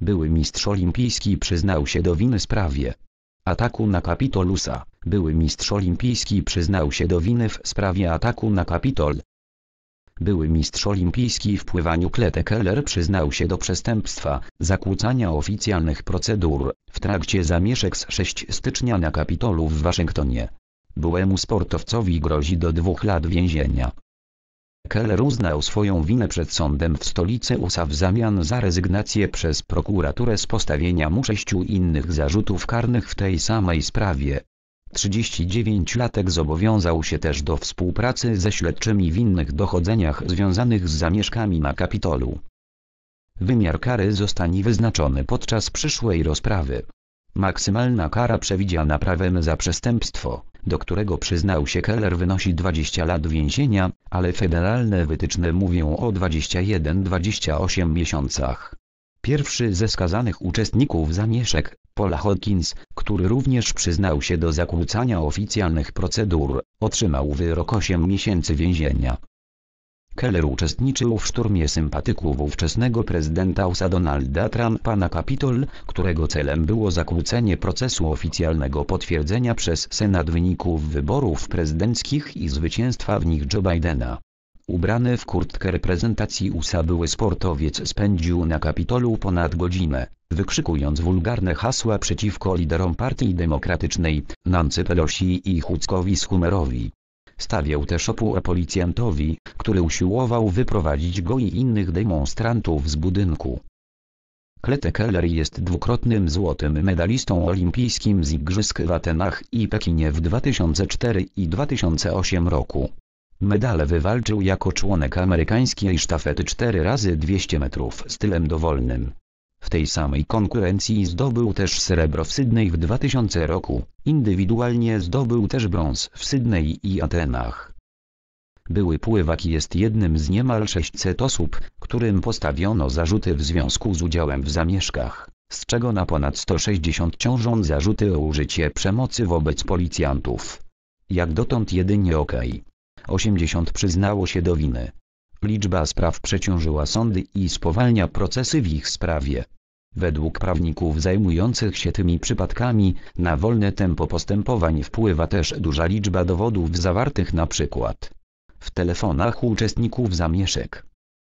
były mistrz olimpijski przyznał się do winy sprawie. Ataku na Kapitolusa, były mistrz olimpijski przyznał się do winy w sprawie ataku na Kapitol. Były mistrz olimpijski w pływaniu Klete Keller przyznał się do przestępstwa, zakłócania oficjalnych procedur, w trakcie zamieszek z 6 stycznia na Kapitolu w Waszyngtonie. Byłemu sportowcowi grozi do dwóch lat więzienia. Keller uznał swoją winę przed sądem w stolicy USA w zamian za rezygnację przez prokuraturę z postawienia mu sześciu innych zarzutów karnych w tej samej sprawie. 39-latek zobowiązał się też do współpracy ze śledczymi w innych dochodzeniach związanych z zamieszkami na Kapitolu. Wymiar kary zostanie wyznaczony podczas przyszłej rozprawy. Maksymalna kara przewidziana prawem za przestępstwo do którego przyznał się Keller wynosi 20 lat więzienia, ale federalne wytyczne mówią o 21-28 miesiącach. Pierwszy ze skazanych uczestników zamieszek, Paul Hawkins, który również przyznał się do zakłócania oficjalnych procedur, otrzymał wyrok 8 miesięcy więzienia. Keller uczestniczył w szturmie sympatyków ówczesnego prezydenta USA Donalda Trumpa na Kapitol, którego celem było zakłócenie procesu oficjalnego potwierdzenia przez Senat wyników wyborów prezydenckich i zwycięstwa w nich Joe Bidena. Ubrany w kurtkę reprezentacji USA były sportowiec spędził na Kapitolu ponad godzinę, wykrzykując wulgarne hasła przeciwko liderom Partii Demokratycznej, Nancy Pelosi i Huckowi Schumerowi. Stawiał też opór policjantowi, który usiłował wyprowadzić go i innych demonstrantów z budynku. Klete Keller jest dwukrotnym złotym medalistą olimpijskim z Igrzysk w Atenach i Pekinie w 2004 i 2008 roku. Medale wywalczył jako członek amerykańskiej sztafety 4 x 200 metrów stylem dowolnym. W tej samej konkurencji zdobył też srebro w Sydney w 2000 roku, indywidualnie zdobył też brąz w Sydney i Atenach. Były pływak jest jednym z niemal 600 osób, którym postawiono zarzuty w związku z udziałem w zamieszkach, z czego na ponad 160 ciążą zarzuty o użycie przemocy wobec policjantów. Jak dotąd jedynie OK. 80 przyznało się do winy. Liczba spraw przeciążyła sądy i spowalnia procesy w ich sprawie. Według prawników zajmujących się tymi przypadkami, na wolne tempo postępowań wpływa też duża liczba dowodów zawartych np. w telefonach uczestników zamieszek